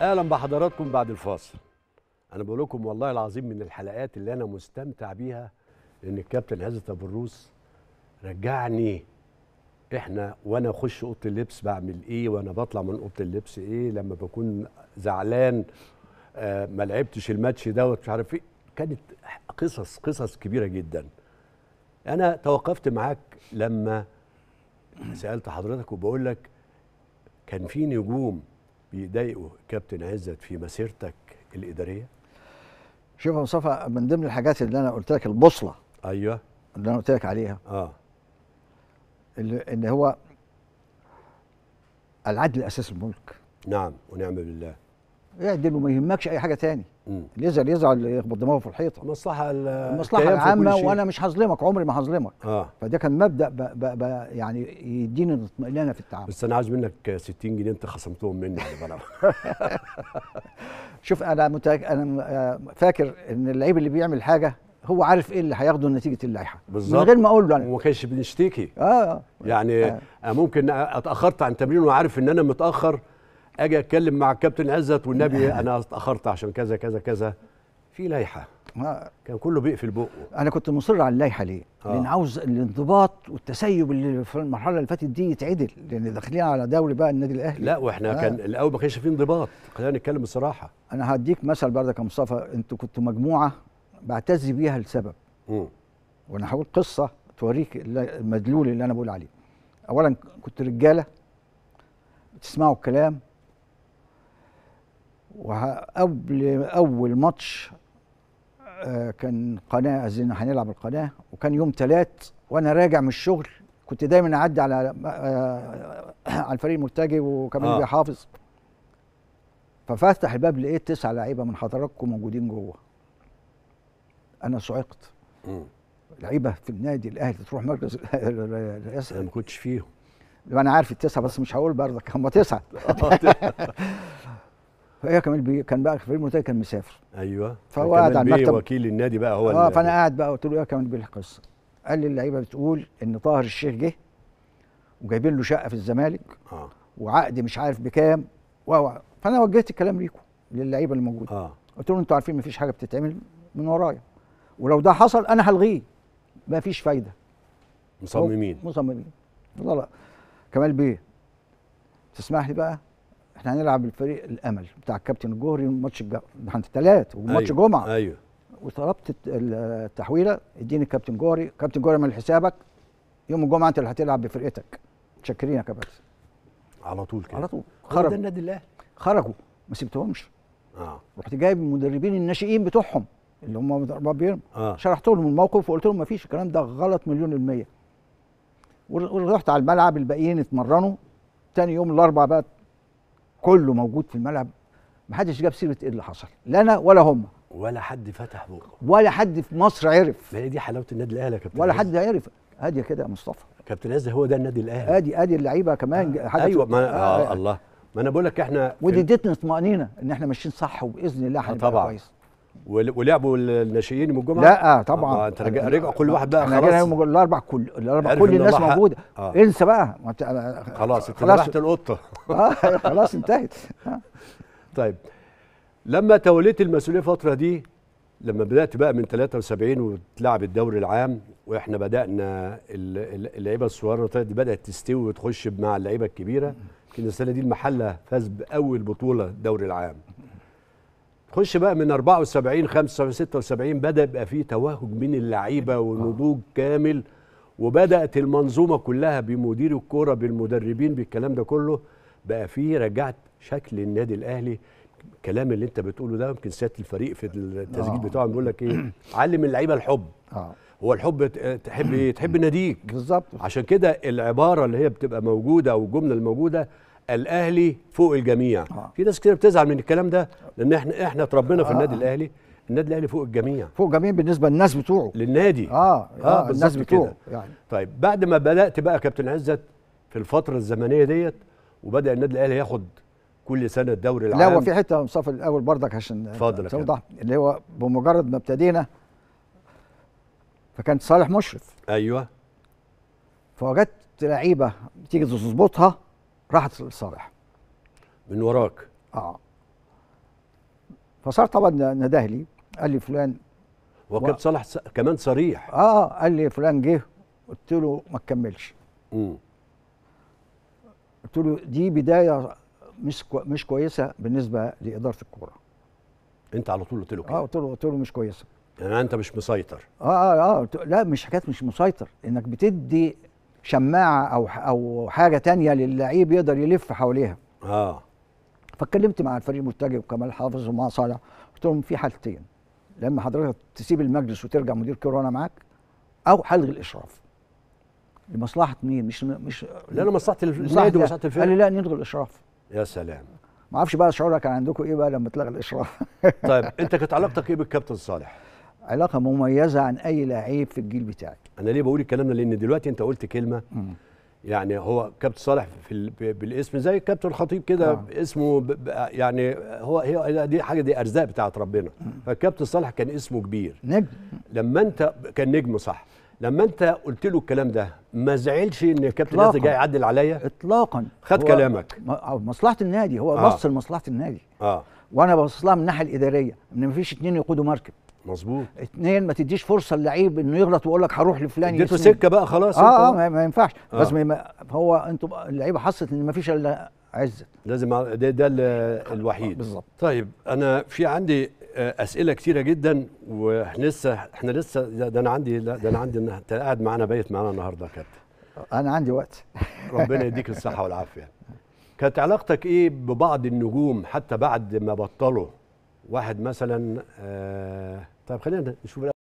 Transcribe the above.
اهلا بحضراتكم بعد الفاصل انا بقول لكم والله العظيم من الحلقات اللي انا مستمتع بيها ان الكابتن عزت ابو الروس رجعني احنا وانا اخش اوضه اللبس بعمل ايه وانا بطلع من اوضه اللبس ايه لما بكون زعلان آه، ما لعبتش الماتش دوت مش عارف ايه كانت قصص قصص كبيره جدا انا توقفت معاك لما سالت حضرتك وبقول لك كان في نجوم بيضايقوا كابتن عزت في مسيرتك الاداريه؟ شوف يا مصطفى من ضمن الحاجات اللي انا قلت لك البوصله ايوه اللي انا قلت لك عليها اه اللي ان هو العدل اساس الملك نعم ونعم بالله اعدل وما يهمكش اي حاجه تاني اللي يزعل يزعل يخبط دماغه في الحيطه المصلحه المصلحه العامه وانا مش هظلمك عمري ما هظلمك آه. فده كان مبدا بـ بـ بـ يعني يديني الاطمئنانه في التعامل بس انا عايز منك 60 جنيه انت خصمتهم مني شوف انا متأك... انا آه، فاكر ان اللعيب اللي بيعمل حاجه هو عارف ايه اللي هياخده نتيجه اللائحه بالظبط من غير ما اقول له انا وما كانش بنشتكي اه يعني آه. ممكن اتاخرت عن تمرين وعارف ان انا متاخر اجي اتكلم مع الكابتن عزت والنبي انا اتاخرت عشان كذا كذا كذا في لائحه كان كله بيقفل بقه انا كنت مصر على اللائحه ليه؟ آه. لان عاوز الانضباط والتسيب اللي في المرحله اللي فاتت دي يتعدل لان داخلين على دوري بقى النادي الاهلي لا واحنا آه. كان الاول ما كانش فيه انضباط خلينا نتكلم بصراحه انا هديك مثل بردك يا مصطفى انتوا كنتوا مجموعه بعتز بيها لسبب وانا هقول قصه توريك المدلول اللي انا بقول عليه اولا كنت رجاله تسمعوا الكلام وقبل اول ماتش آه، كان قناه عايزين هنلعب القناه وكان يوم ثلاث وانا راجع من الشغل كنت دايما اعدي على آه، على الفريق المرتجي وكمان آه. حافظ ففتح الباب لقيت تسع لعيبه من حضراتكم موجودين جوه انا صعقت لعيبه في النادي الاهلي تروح مركز الرئاسه انا ما كنتش فيهم انا عارف التسعه بس مش هقول برضك هم تسعه فهي بيه كان بقى في المنتدى كان مسافر ايوه فهو قاعد على المكتب وكيل النادي بقى هو اه فانا قاعد بقى قلت له يا كمال بيه القصه قال لي اللعيبه بتقول ان طاهر الشيخ جه وجايبين له شقه في الزمالك اه وعقد مش عارف بكام و فانا وجهت الكلام ليكم للعيبه اللي موجوده اه قلت لهم انتوا عارفين مفيش حاجه بتتعمل من ورايا ولو ده حصل انا هلغيه مفيش فايده مصممين مصممين لا كمال بيه تسمح لي بقى احنا هنلعب الفريق الامل بتاع الكابتن الجوهري الماتش احنا الثلاث وماتش أيوة. جمعه ايوه وطلبت التحويله اديني الكابتن جوهري كابتن جوهري من حسابك يوم الجمعه انت اللي هتلعب بفرقتك متشكرين يا كابتن على طول كده على طول خرجوا ده النادي الاهلي خرجوا ما سبتهمش اه رحت جايب المدربين الناشئين بتوعهم اللي هم بيرم آه. شرحت لهم الموقف وقلت لهم ما فيش الكلام ده غلط مليون المية ورحت على الملعب الباقيين اتمرنوا تاني يوم الاربعاء بقى كله موجود في الملعب ما حدش جاب سيره ايه اللي حصل لا انا ولا هم ولا حد فتح بقه ولا حد في مصر عرف هي دي حلاوه النادي الاهلي يا كابتن ولا حد عرف ادي كده يا مصطفى كابتن عزه هو ده النادي الاهلي ادي ادي اللعيبه كمان آه. ايوه ما آه. آه. الله ما انا بقول لك احنا ودي اديتنا اطمئنينه ان احنا ماشيين صح وباذن الله آه، هنبقى آه طبعا كويس ولعبوا الناشئين يوم الجمعه؟ لا آه، طبعا آه انت رجع كل واحد بقى خلاص يوم الاربع كل الاربع كل الناس موجوده آه. انسى بقى ما خلاص انت ذبحت القطه اه خلاص انتهت آه. طيب لما توليت المسؤوليه الفتره دي لما بدات بقى من 73 وتلعب الدوري العام واحنا بدانا اللعيبه الصغيره دي بدات تستوي وتخش مع اللعيبه الكبيره يمكن السنه دي المحله فاز باول بطوله الدوري العام خش بقى من 74 75 76 بدا يبقى في توهج من اللعيبه ونضوج كامل وبدات المنظومه كلها بمدير الكوره بالمدربين بالكلام ده كله بقى في رجعت شكل النادي الاهلي الكلام اللي انت بتقوله ده يمكن سياده الفريق في التسجيل آه. بتاعه بيقول لك ايه علم اللعيبه الحب آه. هو الحب تحب ايه؟ تحب ناديك بالظبط عشان كده العباره اللي هي بتبقى موجوده او الجمله الموجوده الاهلي فوق الجميع آه. في ناس كتير بتزعل من الكلام ده لان احنا احنا اتربينا في آه. النادي الاهلي النادي الاهلي فوق الجميع فوق الجميع بالنسبه للناس بتوعه للنادي اه اه, آه الناس بتوعه يعني طيب بعد ما بدات بقى كابتن عزت في الفتره الزمنيه ديت وبدا النادي الاهلي ياخد كل سنه الدوري العام لا هو في حته مصطفى الاول برضك عشان توضح اللي هو بمجرد ما ابتدينا فكان صالح مشرف ايوه فوجدت لعيبه تيجي تظبطها راحت لصالح من وراك اه فصار طبعا ندهلي قال لي فلان وكان صالح س... كمان صريح اه قال لي فلان جه قلت له ما تكملش امم قلت له دي بدايه مش كو... مش كويسه بالنسبه لاداره الكوره انت على طول قلت له كده اه قلت له قلت له مش كويسه يعني انت مش مسيطر اه اه اه لا مش حكايه مش مسيطر انك بتدي شماعه او او حاجه تانية للعيب يقدر يلف حواليها اه فاتكلمت مع الفريق المتجه وكمال حافظ ومع صالح قلت لهم في حالتين لما حضرتك تسيب المجلس وترجع مدير كرة وانا معاك او حلغي الاشراف لمصلحه مين مش مش لا انا مصلحه النادي ومصلحه يعني الفريق قال لي لا نلغي الاشراف يا سلام ما اعرفش بقى شعورك كان عندكم ايه بقى لما تلغي الاشراف طيب انت كانت علاقتك ايه بالكابتن صالح علاقه مميزه عن اي لعيب في الجيل بتاعي انا ليه بقول الكلام ده لان دلوقتي انت قلت كلمه يعني هو كابتن صالح في ال... بالاسم زي كابتن الخطيب كده آه. اسمه ب... يعني هو هي دي حاجه دي ارزاق بتاعت ربنا فالكابتن صالح كان اسمه كبير نجم لما انت كان نجم صح لما انت قلت له الكلام ده ما زعلش ان الكابتن نازل جاي يعدل عليا اطلاقا خد كلامك مصلحه النادي هو آه. بص لمصلحه النادي اه وانا ببص لها من الناحيه الاداريه ان مفيش اتنين يقودوا مركب مظبوط اثنين ما تديش فرصه للعيب انه يغلط ويقول لك هروح لفلان اديته سكه بقى خلاص اه اه ما ينفعش آه. بس ما هو انتوا اللعيبه حست ان ما فيش الا عزت لازم ده, ده الوحيد بالظبط طيب انا في عندي آه، اسئله كثيره جدا ولسه احنا لسه ده انا عندي ده انا عندي انت قاعد معانا بيت معانا النهارده يا كابتن انا عندي وقت ربنا يديك الصحه والعافيه كانت علاقتك ايه ببعض النجوم حتى بعد ما بطلوا واحد مثلا آه T'as appris l'aide,